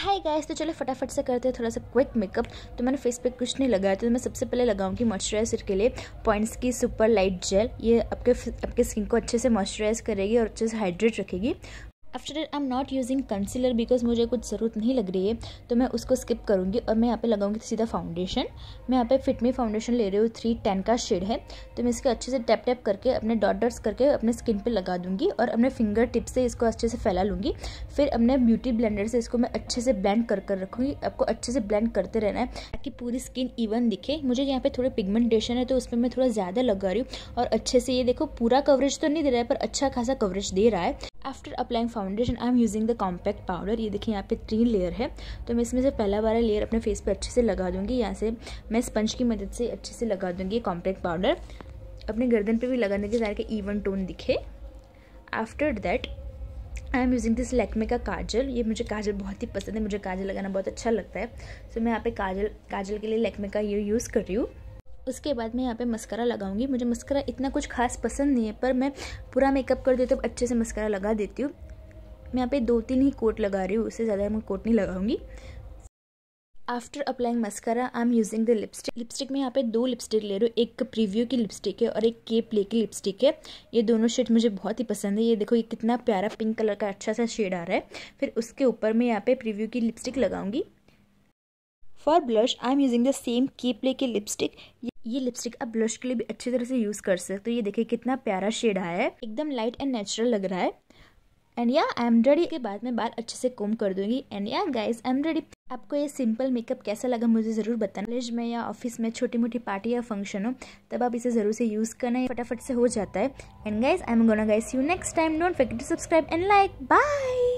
hi guys तो चलो फटाफट से करते हैं थोड़ा सा क्विक मेकअप तो मैंने फेस पे कुछ नहीं लगाया तो मैं सबसे पहले लगाऊंगी मॉइस्चराइजर के लिए पॉइंट्स की सुपर लाइट जेल ये आपके आपके स्किन को अच्छे से मॉइस्चराइज करेगी और अच्छे से हाइड्रेट रखेगी after that I am not using concealer because मुझे कुछ ज़रूरत नहीं लग रही है तो मैं उसको स्किप करूँगी और मैं यहाँ पे लगाऊंगी तो सीधा फाउंडेशन मैं यहाँ पे फिटमी फाउंडेशन ले रही हूँ थ्री टेन का शेड है तो मैं इसके अच्छे से टैप टैप करके अपने डॉट डॉट्स करके अपने स्किन पे लगा दूँगी और अपने फिंगर टिप से इसको अच्छे से फैला लूँगी फिर अपने ब्यूटी ब्लेंडर से इसको मैं अच्छे से ब्लेंड कर कर रखूँगी आपको अच्छे से ब्लेंड करते रहना है ताकि पूरी स्किन इवन दिखे मुझे यहाँ पर थोड़े पिगमेंटेशन है तो उस पर मैं थोड़ा ज़्यादा लगा रही हूँ और अच्छे से ये देखो पूरा कवरेज तो नहीं दे रहा है पर अच्छा खासा कवरेज दे रहा है after applying foundation I am using the compact powder ये देखिए यहाँ पे तीन लेयर है तो मैं इसमें से पहला वाला लेयर अपने फेस पे अच्छे से लगा दूंगी यहाँ से मैं स्पंज की मदद से अच्छे से लगा दूँगी कॉम्पैक्ट पाउडर अपने गर्दन पे भी लगाने के सारे के इवन टोन दिखे after that I am using this Lakme का काजल ये मुझे काजल बहुत ही पसंद है मुझे काजल लगाना बहुत अच्छा लगता है सो so, मैं यहाँ पे काजल काजल के लिए लैक्मे का ये यूज़ कर रही हूँ उसके बाद मैं यहाँ पे मस्करा लगाऊंगी मुझे मस्करा इतना कुछ खास पसंद नहीं है पर मैं पूरा मेकअप कर देती हूँ तो अच्छे से मस्करा लगा देती हूँ मैं यहाँ पे दो तीन ही कोट लगा रही हूँ उससे ज़्यादा मैं कोट नहीं लगाऊंगी after applying mascara I am using the lipstick lipstick में यहाँ पे दो लिपस्टिक ले रही हूँ एक प्रीव्यू की लिपस्टिक है और एक के प्ले की लिपस्टिक है ये दोनों शेड मुझे बहुत ही पसंद है ये देखो ये कितना प्यारा पिंक कलर का अच्छा सा शेड आ रहा है फिर उसके ऊपर मैं यहाँ पे प्रीव्यू की लिपस्टिक लगाऊंगी for blush I am using the same की प्ले के लिपस्टिक ये लिपस्टिक आप ब्लश के लिए भी अच्छी तरह से यूज़ कर सकते हो तो ये देखिए कितना प्यारा शेड आया है एकदम लाइट एंड नेचुरल लग रहा है एंड या आई एम रेडी के बाद में बाल अच्छे से कोम कर दूंगी एंड या गाइस आई एम रेडी आपको ये सिंपल मेकअप कैसा लगा मुझे ज़रूर बताना कॉलेज में या ऑफिस में छोटी मोटी पार्टी या फंक्शन हो तब आप इसे ज़रूर से यूज़ करना फटाफट से हो जाता है and guys I am gonna guys you next time don't forget to subscribe and like bye